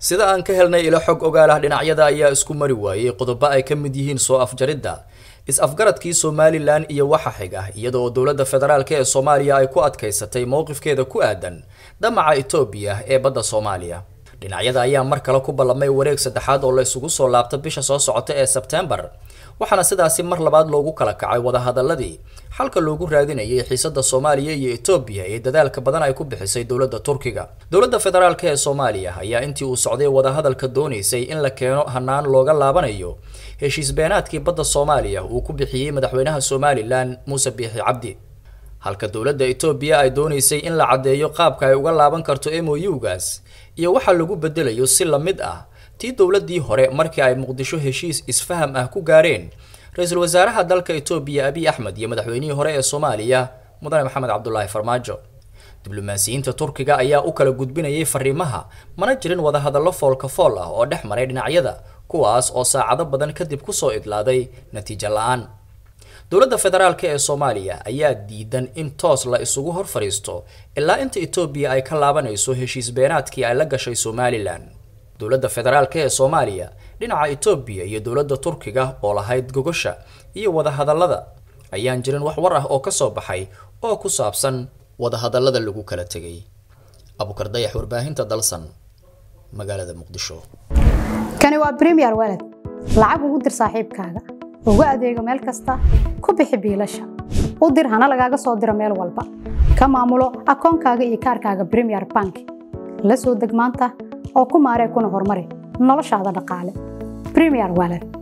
sida aan ka helnay ilo xog ogaalah dhinacyada ayaa isku mari waayey qodobo ay ka mid yihiin soo afjaridda is-afgaradkii somalilan iyo waxa xiga ah, iyada oo dowladda federaalk ee soomaaliya ay ku adkaysatay mowqifkeeda ku aadan damaca etoobiya ee badda soomaaliya dhinacyada ayaa mar kale ku ballamay wareeg saddexaad oo la isugu soo laabta bisha soo socota ee sebteembar waxaana sidaasi mar labaad loogu kala kacay wadahadaladii xalka loogu raadinayay xiisadda soomaaliya iyo etoobiya ee dadaalka badan ay ku bixisay dowladda turkiga dowladda federaalk ee soomaaliya ayaa intii uu socday wadahadalka doonaysay in la keeno hanaan looga laabanayo heshiis beenaadkii badda soomaaliya uu ku bixiyey madaxweynaha somalilan muuse biixi cabdi halka dowladda etoobiya ay doonaysay in la caddeeyo qaabka ay uga laaban karto m o u gaas iyo waxa lagu beddelayo si la mid ah tii dowladdii hore markii ay muqdisho heshiis isfaham ah ku gaareen ra-iisul wasaaraha dalka etoobiya abiy axmed iyo madaxweynihii hore ee soomaaliya mudane maxamed cabdulaahi farmaajo diblomaasiyiinta turkiga ayaa u kala gudbinayay fariimaha mana jirin wadahadallo foolka fool ah oo dhex maray dhinacyada kuwaas oo saacado badan kadib kusoo idlaaday natiijo la-aan dowladda federaalk ee soomaaliya ayaa diidan in toos la isugu hor fadhiisto ilaa inta etoobiya ay ka laabanayso heshiis beenaadkii ay la gashay somalilan dowladda federaalk ee soomaaliya dhinaca etoobiya iyo dowladda turkiga oo lahayd gogosha iyo wadahadallada ayaan jirin wax war ah oo ka soo baxay oo ku saabsan wadahadallada lagu kala tegey abukardayax warbaahinta dalsan magaalada muqdisho kani waa bremier weled lacag ugu dir saaxiibkaaga uga adeego meel kasta ku bixi biilasha u dir hana lagaaga soo diro meel walba ka maamulo akoonkaaga iyo kaarkaaga bremier bank la soo deg maanta oo ku maaree kuna horumari noloshaada dhaqaale premier walan